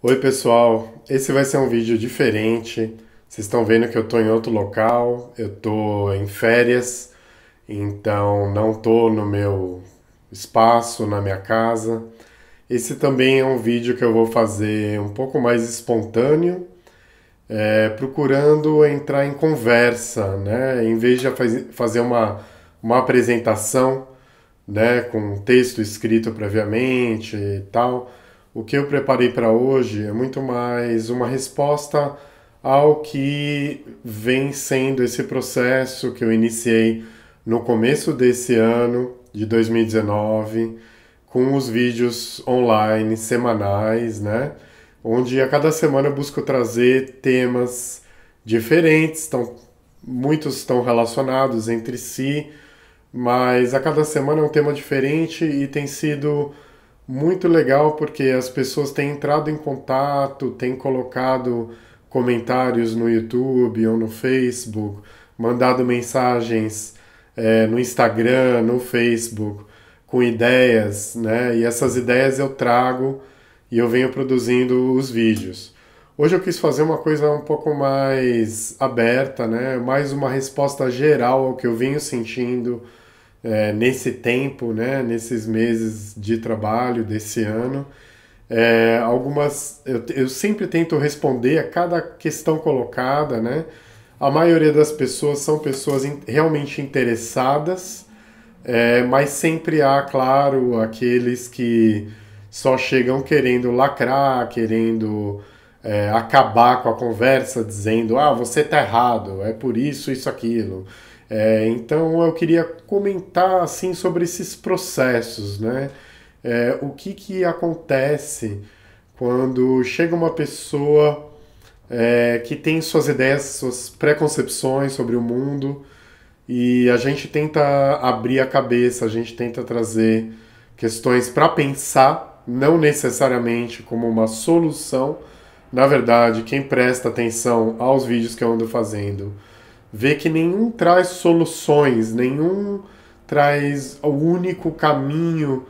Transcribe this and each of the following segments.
Oi pessoal, esse vai ser um vídeo diferente. Vocês estão vendo que eu estou em outro local, eu estou em férias, então não estou no meu espaço, na minha casa. Esse também é um vídeo que eu vou fazer um pouco mais espontâneo, é, procurando entrar em conversa, né? Em vez de fazer uma, uma apresentação, né, com texto escrito previamente e tal o que eu preparei para hoje é muito mais uma resposta ao que vem sendo esse processo que eu iniciei no começo desse ano de 2019 com os vídeos online semanais, né? Onde a cada semana eu busco trazer temas diferentes, estão muitos estão relacionados entre si, mas a cada semana é um tema diferente e tem sido muito legal porque as pessoas têm entrado em contato, têm colocado comentários no YouTube ou no Facebook, mandado mensagens é, no Instagram, no Facebook, com ideias, né? E essas ideias eu trago e eu venho produzindo os vídeos. Hoje eu quis fazer uma coisa um pouco mais aberta, né? Mais uma resposta geral ao que eu venho sentindo é, nesse tempo, né, nesses meses de trabalho desse ano. É, algumas eu, eu sempre tento responder a cada questão colocada, né? A maioria das pessoas são pessoas in, realmente interessadas, é, mas sempre há, claro, aqueles que só chegam querendo lacrar, querendo é, acabar com a conversa, dizendo: ah, você tá errado, é por isso, isso, aquilo. É, então eu queria comentar assim sobre esses processos, né? É, o que, que acontece quando chega uma pessoa é, que tem suas ideias, suas preconcepções sobre o mundo e a gente tenta abrir a cabeça, a gente tenta trazer questões para pensar, não necessariamente como uma solução. Na verdade, quem presta atenção aos vídeos que eu ando fazendo vê que nenhum traz soluções, nenhum traz o único caminho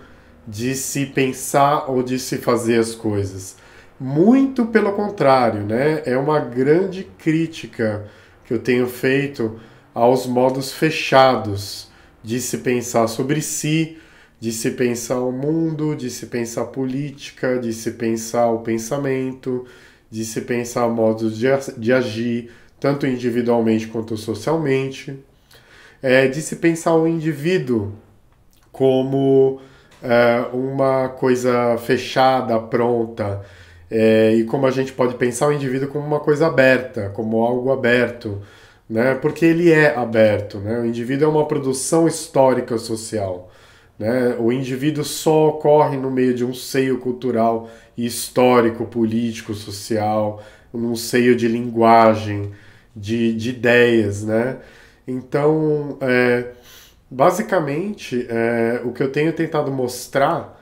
de se pensar ou de se fazer as coisas. Muito pelo contrário, né? É uma grande crítica que eu tenho feito aos modos fechados de se pensar sobre si, de se pensar o mundo, de se pensar política, de se pensar o pensamento, de se pensar modos de, de agir, tanto individualmente quanto socialmente, é de se pensar o indivíduo como é, uma coisa fechada, pronta, é, e como a gente pode pensar o indivíduo como uma coisa aberta, como algo aberto, né? porque ele é aberto. Né? O indivíduo é uma produção histórica social. Né? O indivíduo só ocorre no meio de um seio cultural, histórico, político, social, num seio de linguagem, de, de ideias, né? Então, é, basicamente, é, o que eu tenho tentado mostrar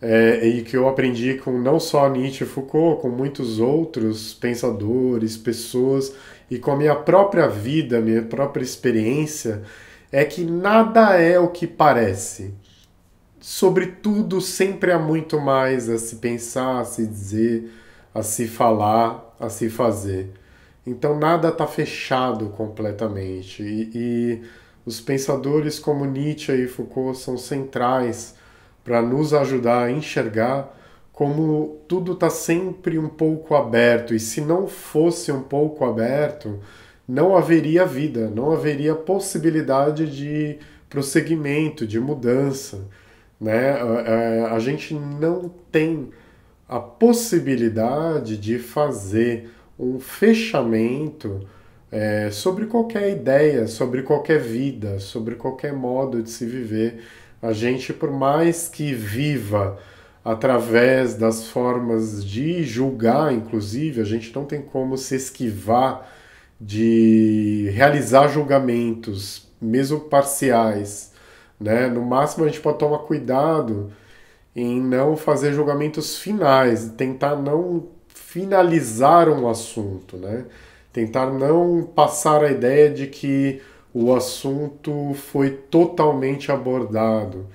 é, e que eu aprendi com não só Nietzsche e Foucault, com muitos outros pensadores, pessoas e com a minha própria vida, minha própria experiência, é que nada é o que parece. Sobretudo, sempre há muito mais a se pensar, a se dizer, a se falar, a se fazer. Então nada está fechado completamente. E, e, os pensadores como Nietzsche e Foucault são centrais para nos ajudar a enxergar como tudo está sempre um pouco aberto. E se não fosse um pouco aberto, não haveria vida, não haveria possibilidade de prosseguimento, de mudança. Né? A, a, a gente não tem a possibilidade de fazer um fechamento é, sobre qualquer ideia, sobre qualquer vida, sobre qualquer modo de se viver. A gente, por mais que viva através das formas de julgar, inclusive, a gente não tem como se esquivar de realizar julgamentos, mesmo parciais. Né? No máximo, a gente pode tomar cuidado em não fazer julgamentos finais, tentar não finalizar um assunto, né? Tentar não passar a ideia de que o assunto foi totalmente abordado.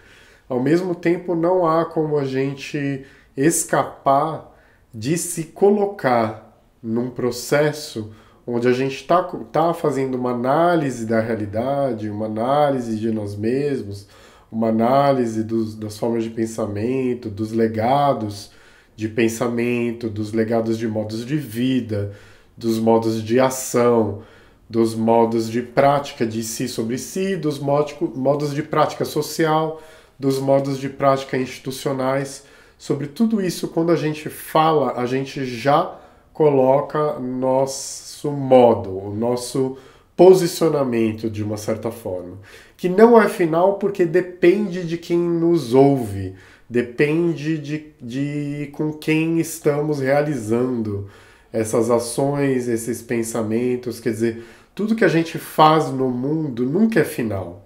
Ao mesmo tempo, não há como a gente escapar de se colocar num processo onde a gente está tá fazendo uma análise da realidade, uma análise de nós mesmos, uma análise dos, das formas de pensamento, dos legados de pensamento, dos legados de modos de vida, dos modos de ação, dos modos de prática de si sobre si, dos modos de prática social, dos modos de prática institucionais. Sobre tudo isso, quando a gente fala, a gente já coloca nosso modo, o nosso posicionamento de uma certa forma, que não é final porque depende de quem nos ouve depende de, de com quem estamos realizando essas ações, esses pensamentos, quer dizer, tudo que a gente faz no mundo nunca é final.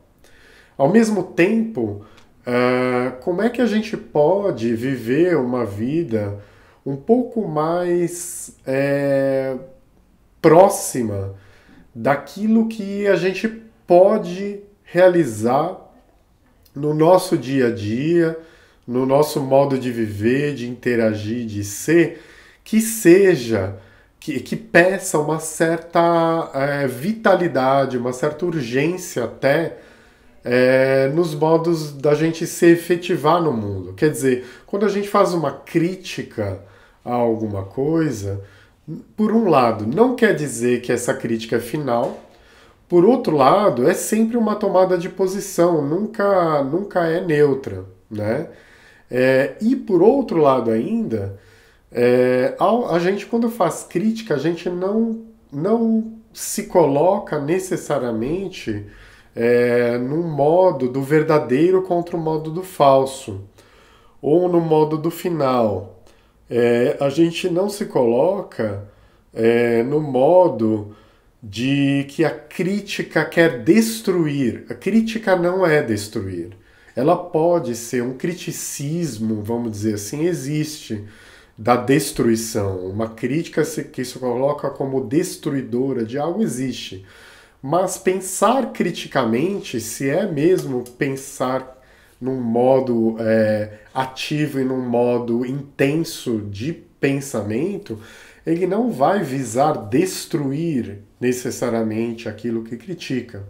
Ao mesmo tempo, uh, como é que a gente pode viver uma vida um pouco mais é, próxima daquilo que a gente pode realizar no nosso dia a dia, no nosso modo de viver, de interagir, de ser, que seja, que, que peça uma certa é, vitalidade, uma certa urgência até é, nos modos da gente se efetivar no mundo. Quer dizer, quando a gente faz uma crítica a alguma coisa, por um lado, não quer dizer que essa crítica é final, por outro lado, é sempre uma tomada de posição, nunca, nunca é neutra, né? É, e por outro lado ainda, é, a, a gente quando faz crítica, a gente não, não se coloca necessariamente é, no modo do verdadeiro contra o modo do falso, ou no modo do final. É, a gente não se coloca é, no modo de que a crítica quer destruir. A crítica não é destruir ela pode ser um criticismo, vamos dizer assim, existe da destruição. Uma crítica que se coloca como destruidora de algo existe. Mas pensar criticamente, se é mesmo pensar num modo é, ativo e num modo intenso de pensamento, ele não vai visar destruir necessariamente aquilo que critica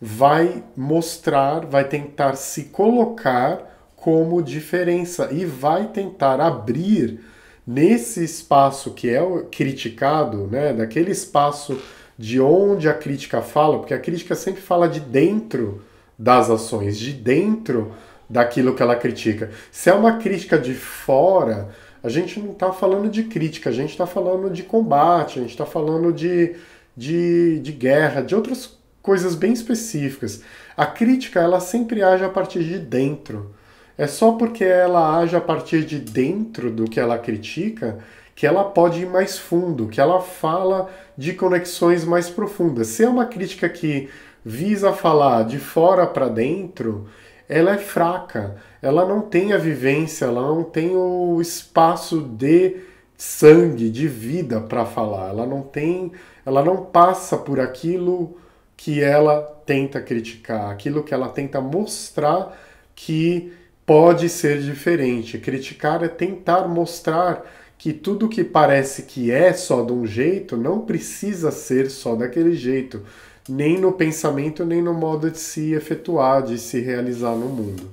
vai mostrar, vai tentar se colocar como diferença e vai tentar abrir nesse espaço que é criticado, né, daquele espaço de onde a crítica fala, porque a crítica sempre fala de dentro das ações, de dentro daquilo que ela critica. Se é uma crítica de fora, a gente não está falando de crítica, a gente está falando de combate, a gente está falando de, de, de guerra, de outras coisas bem específicas. A crítica, ela sempre age a partir de dentro. É só porque ela age a partir de dentro do que ela critica que ela pode ir mais fundo, que ela fala de conexões mais profundas. Se é uma crítica que visa falar de fora para dentro, ela é fraca, ela não tem a vivência, ela não tem o espaço de sangue, de vida para falar, ela não tem, ela não passa por aquilo que ela tenta criticar, aquilo que ela tenta mostrar que pode ser diferente. Criticar é tentar mostrar que tudo que parece que é só de um jeito não precisa ser só daquele jeito, nem no pensamento, nem no modo de se efetuar, de se realizar no mundo.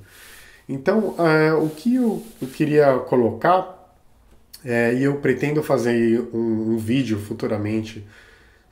Então, eh, o que eu, eu queria colocar, é, e eu pretendo fazer um, um vídeo futuramente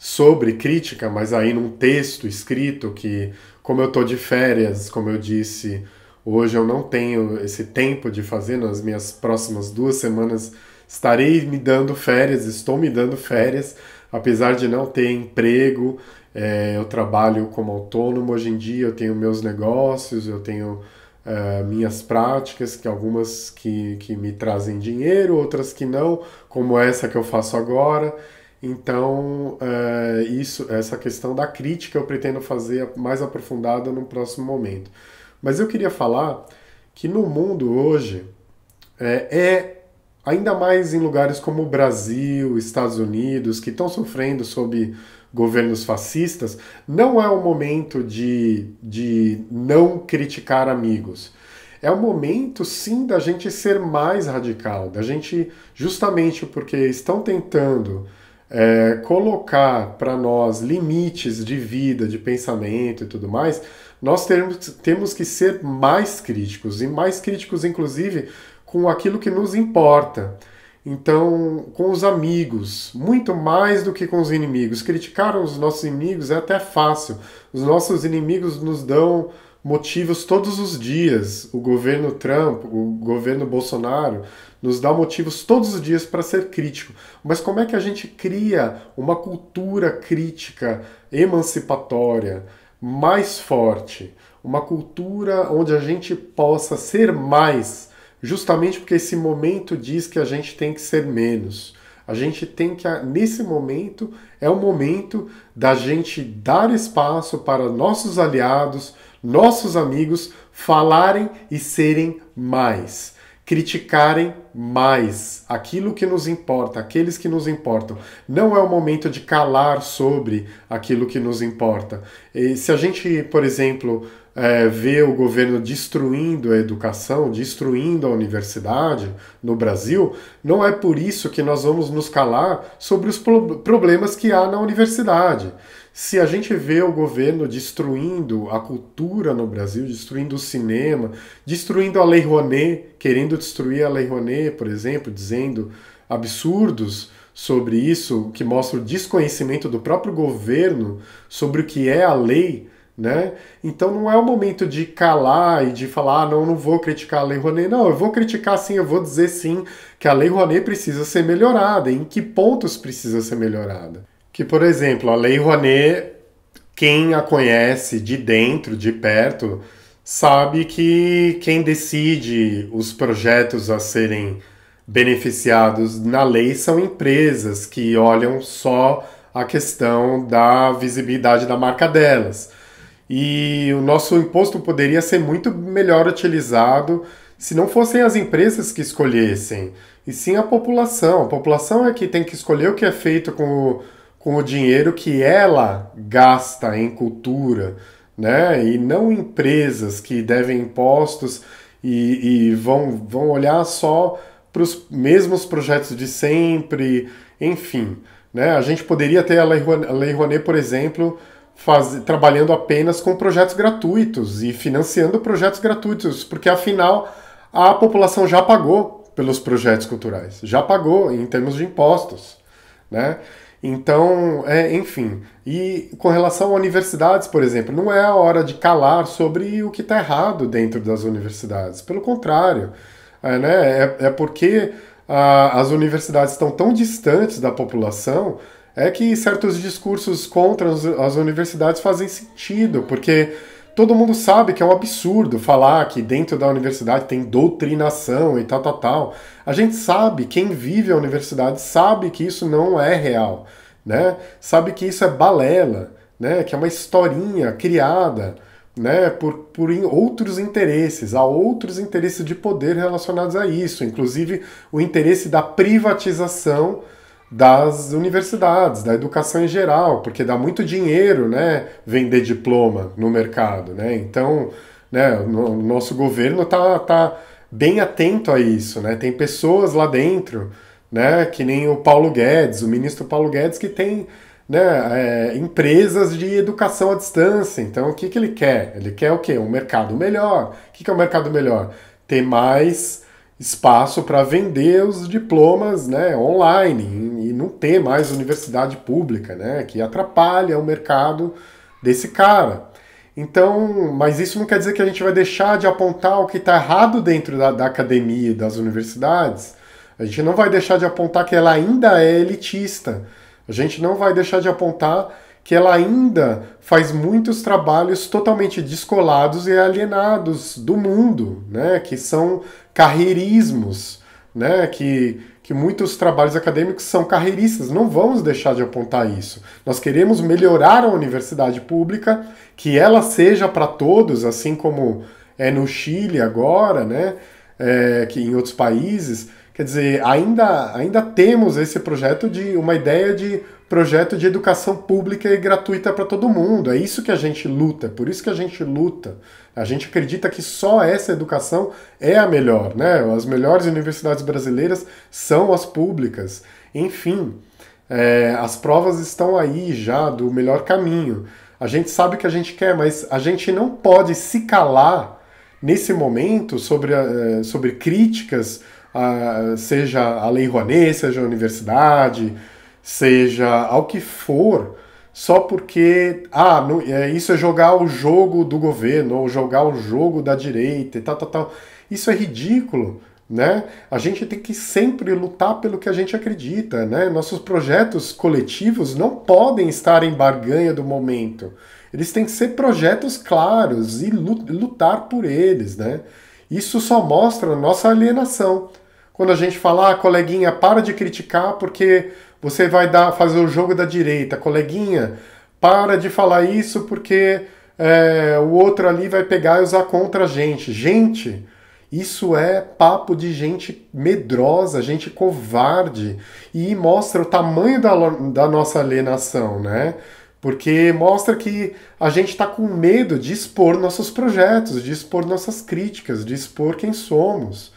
sobre crítica, mas aí num texto escrito que, como eu estou de férias, como eu disse, hoje eu não tenho esse tempo de fazer, nas minhas próximas duas semanas estarei me dando férias, estou me dando férias, apesar de não ter emprego, é, eu trabalho como autônomo hoje em dia, eu tenho meus negócios, eu tenho é, minhas práticas, que algumas que, que me trazem dinheiro, outras que não, como essa que eu faço agora. Então, é, isso, essa questão da crítica eu pretendo fazer mais aprofundada no próximo momento. Mas eu queria falar que no mundo hoje é, é ainda mais em lugares como o Brasil, Estados Unidos, que estão sofrendo sob governos fascistas, não é o momento de, de não criticar amigos é o momento sim da gente ser mais radical, da gente, justamente porque estão tentando é, colocar para nós limites de vida, de pensamento e tudo mais, nós temos, temos que ser mais críticos, e mais críticos, inclusive, com aquilo que nos importa. Então, com os amigos, muito mais do que com os inimigos. Criticar os nossos inimigos é até fácil. Os nossos inimigos nos dão motivos todos os dias. O governo Trump, o governo Bolsonaro, nos dá motivos todos os dias para ser crítico. Mas como é que a gente cria uma cultura crítica emancipatória mais forte? Uma cultura onde a gente possa ser mais, justamente porque esse momento diz que a gente tem que ser menos. A gente tem que, nesse momento, é o momento da gente dar espaço para nossos aliados, nossos amigos falarem e serem mais, criticarem mais aquilo que nos importa, aqueles que nos importam. Não é o momento de calar sobre aquilo que nos importa. E se a gente, por exemplo, é, ver o governo destruindo a educação, destruindo a universidade no Brasil, não é por isso que nós vamos nos calar sobre os problemas que há na universidade. Se a gente vê o governo destruindo a cultura no Brasil, destruindo o cinema, destruindo a Lei Rouanet, querendo destruir a Lei Rouanet, por exemplo, dizendo absurdos sobre isso, que mostra o desconhecimento do próprio governo sobre o que é a lei né? Então não é o momento de calar e de falar, ah, não, não vou criticar a Lei Rouanet. Não, eu vou criticar sim, eu vou dizer sim que a Lei Rouanet precisa ser melhorada. Em que pontos precisa ser melhorada? Que, por exemplo, a Lei Rouanet, quem a conhece de dentro, de perto, sabe que quem decide os projetos a serem beneficiados na lei são empresas que olham só a questão da visibilidade da marca delas. E o nosso imposto poderia ser muito melhor utilizado se não fossem as empresas que escolhessem, e sim a população. A população é que tem que escolher o que é feito com o, com o dinheiro que ela gasta em cultura, né? E não empresas que devem impostos e, e vão, vão olhar só para os mesmos projetos de sempre, enfim. Né? A gente poderia ter a Lei Rouanet, por exemplo, faz, trabalhando apenas com projetos gratuitos e financiando projetos gratuitos, porque afinal a população já pagou pelos projetos culturais, já pagou em termos de impostos, né? Então, é, enfim. E com relação a universidades, por exemplo, não é a hora de calar sobre o que está errado dentro das universidades. Pelo contrário, é, né? é, é porque ah, as universidades estão tão distantes da população é que certos discursos contra as universidades fazem sentido, porque todo mundo sabe que é um absurdo falar que dentro da universidade tem doutrinação e tal, tal, tal. A gente sabe, quem vive a universidade sabe que isso não é real, né? Sabe que isso é balela, né? Que é uma historinha criada, né? Por, por outros interesses, há outros interesses de poder relacionados a isso, inclusive o interesse da privatização das universidades, da educação em geral, porque dá muito dinheiro, né, vender diploma no mercado, né? Então, né, o nosso governo tá, tá bem atento a isso, né? Tem pessoas lá dentro, né, que nem o Paulo Guedes, o ministro Paulo Guedes, que tem né, é, empresas de educação à distância. Então, o que, que ele quer? Ele quer o quê? Um mercado melhor. O que, que é um mercado melhor? Ter mais espaço para vender os diplomas né, online e não ter mais universidade pública, né, que atrapalha o mercado desse cara. Então, mas isso não quer dizer que a gente vai deixar de apontar o que está errado dentro da, da academia e das universidades. A gente não vai deixar de apontar que ela ainda é elitista. A gente não vai deixar de apontar que ela ainda faz muitos trabalhos totalmente descolados e alienados do mundo, né? Que são carreirismos, né? Que, que muitos trabalhos acadêmicos são carreiristas. Não vamos deixar de apontar isso. Nós queremos melhorar a universidade pública, que ela seja para todos, assim como é no Chile agora, né? É, que em outros países Quer dizer, ainda, ainda temos esse projeto de uma ideia de projeto de educação pública e gratuita para todo mundo. É isso que a gente luta, por isso que a gente luta. A gente acredita que só essa educação é a melhor, né? As melhores universidades brasileiras são as públicas. Enfim, é, as provas estão aí já do melhor caminho. A gente sabe o que a gente quer, mas a gente não pode se calar nesse momento sobre, é, sobre críticas a, seja a Lei Rouanet, seja a universidade, seja ao que for, só porque ah, não, é, isso é jogar o jogo do governo, ou jogar o jogo da direita e tal, tal, tal. Isso é ridículo. Né? A gente tem que sempre lutar pelo que a gente acredita. Né? Nossos projetos coletivos não podem estar em barganha do momento. Eles têm que ser projetos claros e lutar por eles. Né? Isso só mostra a nossa alienação quando a gente fala, ah, coleguinha, para de criticar porque você vai dar, fazer o jogo da direita. Coleguinha, para de falar isso porque é, o outro ali vai pegar e usar contra a gente. Gente, isso é papo de gente medrosa, gente covarde. E mostra o tamanho da, da nossa alienação, né? Porque mostra que a gente está com medo de expor nossos projetos, de expor nossas críticas, de expor quem somos.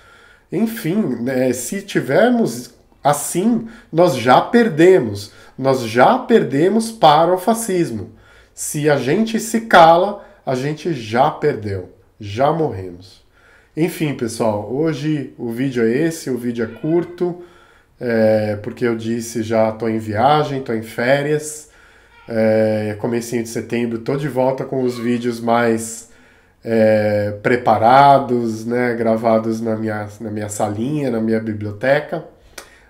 Enfim, né, se tivermos assim, nós já perdemos. Nós já perdemos para o fascismo. Se a gente se cala, a gente já perdeu, já morremos. Enfim, pessoal, hoje o vídeo é esse, o vídeo é curto, é, porque eu disse já estou em viagem, estou em férias, é, é, comecinho de setembro, estou de volta com os vídeos mais é, preparados, né, gravados na minha, na minha salinha, na minha biblioteca.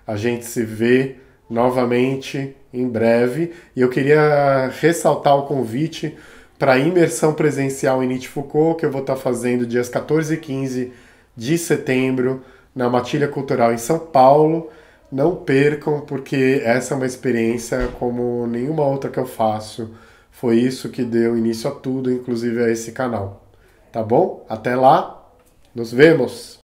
A gente se vê novamente em breve. E eu queria ressaltar o convite para a imersão presencial em Nietzsche Foucault, que eu vou estar tá fazendo dias 14 e 15 de setembro na Matilha Cultural em São Paulo. Não percam, porque essa é uma experiência como nenhuma outra que eu faço. Foi isso que deu início a tudo, inclusive a esse canal. Tá bom? Até lá. Nos vemos.